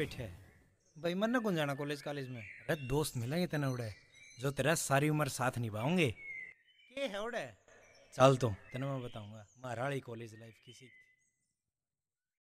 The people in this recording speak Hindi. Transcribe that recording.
पिट है भाई मन ना कौन जाना कॉलेज कॉलेज में अरे दोस्त मिलेंगे तेने उड़े जो तेरा सारी उम्र साथ निभाओगे के है उड़े चल तो तेने मैं बताऊंगा महाराली कॉलेज लाइफ किसी